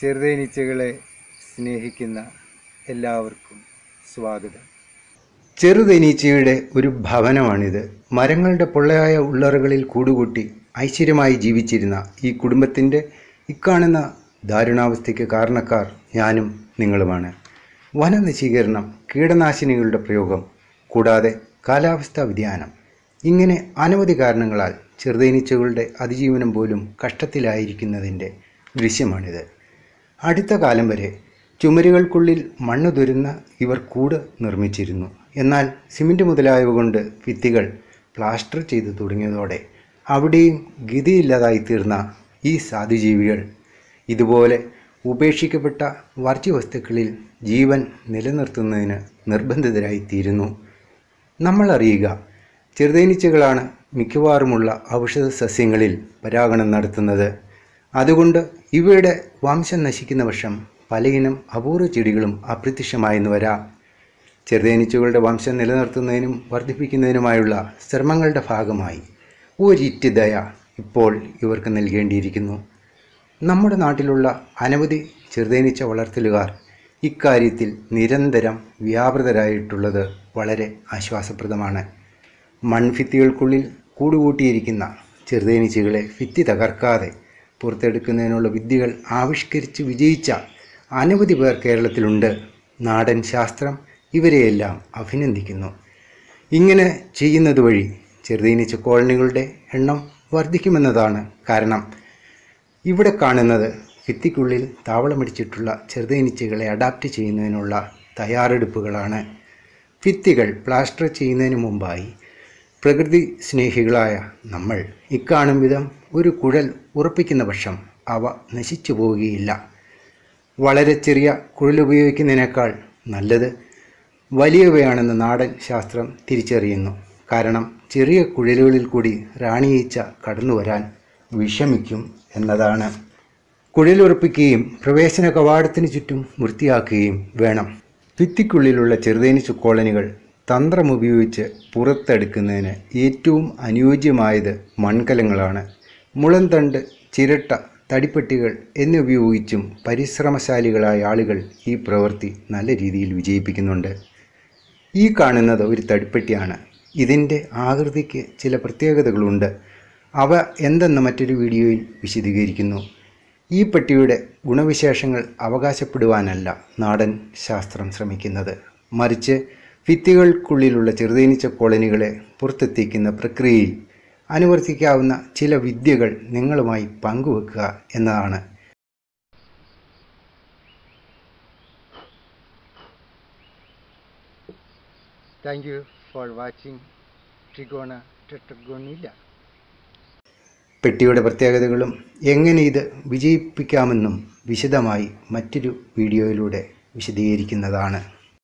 ചെറുതേനീച്ചകളെ സ്നേഹിക്കുന്ന എല്ലാവർക്കും സ്വാഗതം ചെറുതേനീച്ചയുടെ ഒരു ഭവനമാണിത് മരങ്ങളുടെ പൊള്ളയായ ഉള്ളറുകളിൽ കൂടുകൂട്ടി ഐശ്വര്യമായി ജീവിച്ചിരുന്ന ഈ കുടുംബത്തിൻ്റെ ഇക്കാണുന്ന ദാരുണാവസ്ഥയ്ക്ക് കാരണക്കാർ ഞാനും നിങ്ങളുമാണ് വനനശീകരണം കീടനാശിനികളുടെ പ്രയോഗം കൂടാതെ കാലാവസ്ഥാ വ്യതിയാനം ഇങ്ങനെ അനവധി കാരണങ്ങളാൽ ചെറുതേനീച്ചകളുടെ അതിജീവനം പോലും കഷ്ടത്തിലായിരിക്കുന്നതിൻ്റെ ദൃശ്യമാണിത് അടുത്ത കാലം വരെ ചുമരുകൾക്കുള്ളിൽ മണ്ണ് തുരുന്ന ഇവർ കൂട് നിർമ്മിച്ചിരുന്നു എന്നാൽ സിമെൻ്റ് മുതലായവ കൊണ്ട് ഭിത്തികൾ പ്ലാസ്റ്റർ ചെയ്തു തുടങ്ങിയതോടെ അവിടെയും തീർന്ന ഈ സാധുജീവികൾ ഇതുപോലെ ഉപേക്ഷിക്കപ്പെട്ട വർജ്യവസ്തുക്കളിൽ ജീവൻ നിലനിർത്തുന്നതിന് നിർബന്ധിതരായിത്തീരുന്നു നമ്മൾ അറിയുക ചെറുതേനീച്ചകളാണ് മിക്കവാറുമുള്ള ഔഷധ സസ്യങ്ങളിൽ പരാഗണം നടത്തുന്നത് അതുകൊണ്ട് ഇവയുടെ വംശം നശിക്കുന്ന വർഷം പലയിനം അപൂർവ ചെടികളും അപ്രത്യക്ഷമായെന്ന് വരാം ചെറുതേനീച്ചകളുടെ വംശം നിലനിർത്തുന്നതിനും വർദ്ധിപ്പിക്കുന്നതിനുമായുള്ള ശ്രമങ്ങളുടെ ഭാഗമായി ഒരിറ്റ് ദയ ഇപ്പോൾ ഇവർക്ക് നൽകേണ്ടിയിരിക്കുന്നു നമ്മുടെ നാട്ടിലുള്ള അനവധി ചെറുതേനീച്ച വളർത്തലുകാർ ഇക്കാര്യത്തിൽ നിരന്തരം വ്യാപൃതരായിട്ടുള്ളത് വളരെ ആശ്വാസപ്രദമാണ് മൺഭിത്തികൾക്കുള്ളിൽ കൂടുകൂട്ടിയിരിക്കുന്ന ചെറുതേനീച്ചകളെ ഭിത്തി തകർക്കാതെ പുറത്തെടുക്കുന്നതിനുള്ള വിദ്യകൾ ആവിഷ്കരിച്ച് വിജയിച്ച അനവധി പേർ കേരളത്തിലുണ്ട് നാടൻ ശാസ്ത്രം ഇവരെയെല്ലാം അഭിനന്ദിക്കുന്നു ഇങ്ങനെ ചെയ്യുന്നത് വഴി ചെറുതീനിച്ച കോളനികളുടെ എണ്ണം വർദ്ധിക്കുമെന്നതാണ് കാരണം ഇവിടെ കാണുന്നത് ഭിത്തിക്കുള്ളിൽ താവളമടിച്ചിട്ടുള്ള ചെറുതേനീച്ചകളെ അഡാപ്റ്റ് ചെയ്യുന്നതിനുള്ള തയ്യാറെടുപ്പുകളാണ് ഭിത്തികൾ പ്ലാസ്റ്റർ ചെയ്യുന്നതിന് മുമ്പായി പ്രകൃതി സ്നേഹികളായ നമ്മൾ ഇക്കാണും വിധം ഒരു കുഴൽ ഉറപ്പിക്കുന്ന പക്ഷം അവ നശിച്ചു പോവുകയില്ല വളരെ ചെറിയ ഉപയോഗിക്കുന്നതിനേക്കാൾ നല്ലത് വലിയവയാണെന്ന് നാടൻ ശാസ്ത്രം തിരിച്ചറിയുന്നു കാരണം ചെറിയ കുഴലുകളിൽ കൂടി റാണിയീച്ച കടന്നു വരാൻ വിഷമിക്കും എന്നതാണ് കുഴലുറപ്പിക്കുകയും പ്രവേശന കവാടത്തിന് ചുറ്റും വൃത്തിയാക്കുകയും വേണം ഭിത്തിക്കുള്ളിലുള്ള ചെറുതേനിച്ചു കോളനികൾ തന്ത്രമുപയോഗിച്ച് പുറത്തെടുക്കുന്നതിന് ഏറ്റവും അനുയോജ്യമായത് മൺകലങ്ങളാണ് മുളന്തണ്ട് ചിരട്ട തടിപ്പെട്ടികൾ എന്നിവയുപയോഗിച്ചും പരിശ്രമശാലികളായ ആളുകൾ ഈ പ്രവൃത്തി നല്ല രീതിയിൽ വിജയിപ്പിക്കുന്നുണ്ട് ഈ കാണുന്നത് ഒരു തടിപ്പെട്ടിയാണ് ഇതിൻ്റെ ആകൃതിക്ക് ചില പ്രത്യേകതകളുണ്ട് അവ എന്തെന്ന് മറ്റൊരു വീഡിയോയിൽ വിശദീകരിക്കുന്നു ഈ പെട്ടിയുടെ ഗുണവിശേഷങ്ങൾ അവകാശപ്പെടുവാനല്ല നാടൻ ശാസ്ത്രം ശ്രമിക്കുന്നത് മറിച്ച് ഭിത്തികൾക്കുള്ളിലുള്ള ചെറുതേനിച്ച കോളനികളെ പുറത്തെത്തിക്കുന്ന പ്രക്രിയയിൽ അനുവർത്തിക്കാവുന്ന ചില വിദ്യകൾ നിങ്ങളുമായി പങ്കുവെക്കുക എന്നതാണ് താങ്ക് യു ഫോർ വാച്ചിങ് ട്രിഗോണ ടെട്രഗോണില്ല പെട്ടിയുടെ പ്രത്യേകതകളും എങ്ങനെ ഇത് വിജയിപ്പിക്കാമെന്നും വിശദമായി മറ്റൊരു വീഡിയോയിലൂടെ വിശദീകരിക്കുന്നതാണ്